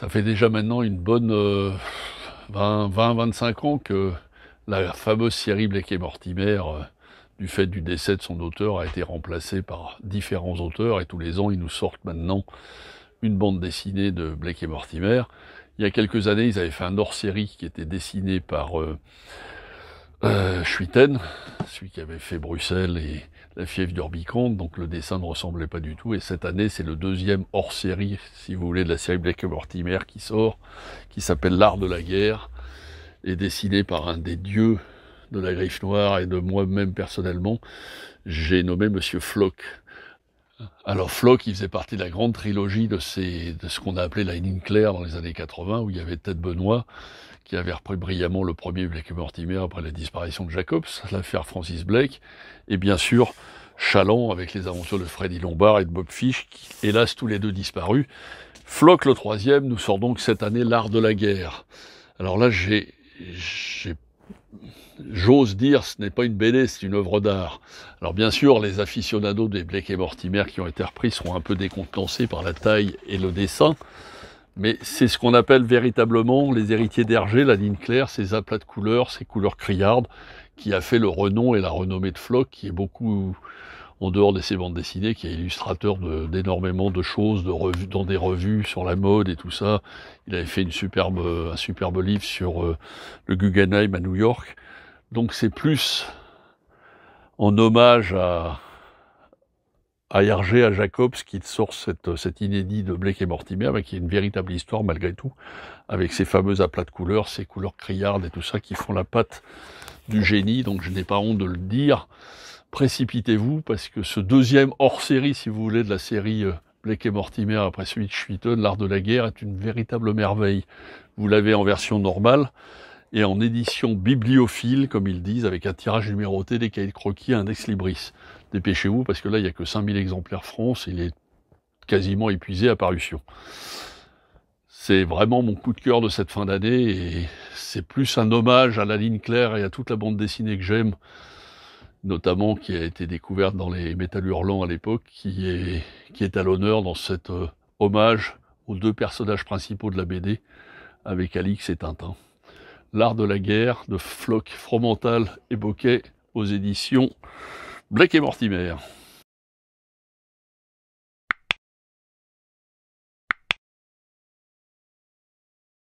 Ça fait déjà maintenant une bonne 20-25 euh, ans que la fameuse série Blake et Mortimer, euh, du fait du décès de son auteur, a été remplacée par différents auteurs et tous les ans ils nous sortent maintenant une bande dessinée de Blake et Mortimer. Il y a quelques années, ils avaient fait un hors-série qui était dessiné par euh, euh, Schuiten, celui qui avait fait Bruxelles et la fièvre d'Orbiconde, donc le dessin ne ressemblait pas du tout. Et cette année, c'est le deuxième hors-série, si vous voulez, de la série Black Mortimer qui sort, qui s'appelle L'Art de la guerre, et dessiné par un des dieux de la griffe noire et de moi-même personnellement, j'ai nommé Monsieur Flock. Alors Flock, il faisait partie de la grande trilogie de, ces, de ce qu'on a appelé la ligne claire dans les années 80, où il y avait Ted Benoît, qui avait repris brillamment le premier Blake Mortimer après la disparition de Jacobs, l'affaire Francis Blake, et bien sûr Chaland avec les aventures de Freddy Lombard et de Bob Fish, qui, hélas tous les deux disparus. Flock, le troisième, nous sort donc cette année l'art de la guerre. Alors là, j'ai j'ose dire, ce n'est pas une BD, c'est une œuvre d'art. Alors bien sûr, les aficionados des Blake et Mortimer qui ont été repris seront un peu décontenancés par la taille et le dessin, mais c'est ce qu'on appelle véritablement les héritiers d'Hergé, la ligne claire, ces aplats de couleurs, ces couleurs criardes, qui a fait le renom et la renommée de Floc, qui est beaucoup en dehors de ses bandes dessinées, qui est illustrateur d'énormément de, choses, de revues, dans des revues sur la mode et tout ça. Il avait fait euh, un superbe livre sur euh, le Guggenheim à New York. Donc c'est plus en hommage à, à Hergé, à Jacobs, qui sort cette, euh, cet inédit de Blake et Mortimer, mais qui est une véritable histoire malgré tout, avec ses fameux aplats de couleurs, ses couleurs criardes et tout ça, qui font la patte du génie. Donc je n'ai pas honte de le dire précipitez-vous parce que ce deuxième hors-série, si vous voulez, de la série euh, Blake et Mortimer après celui de L'Art de la guerre, est une véritable merveille. Vous l'avez en version normale et en édition bibliophile, comme ils disent, avec un tirage numéroté, des cahiers de croquis, un index libris. Dépêchez-vous parce que là, il n'y a que 5000 exemplaires France, il est quasiment épuisé à parution. C'est vraiment mon coup de cœur de cette fin d'année et c'est plus un hommage à la ligne claire et à toute la bande dessinée que j'aime notamment qui a été découverte dans les métal hurlants à l'époque, qui est, qui est à l'honneur dans cet euh, hommage aux deux personnages principaux de la BD, avec Alix et Tintin. L'art de la guerre de Floch, Fromental et Boquet aux éditions Black et Mortimer.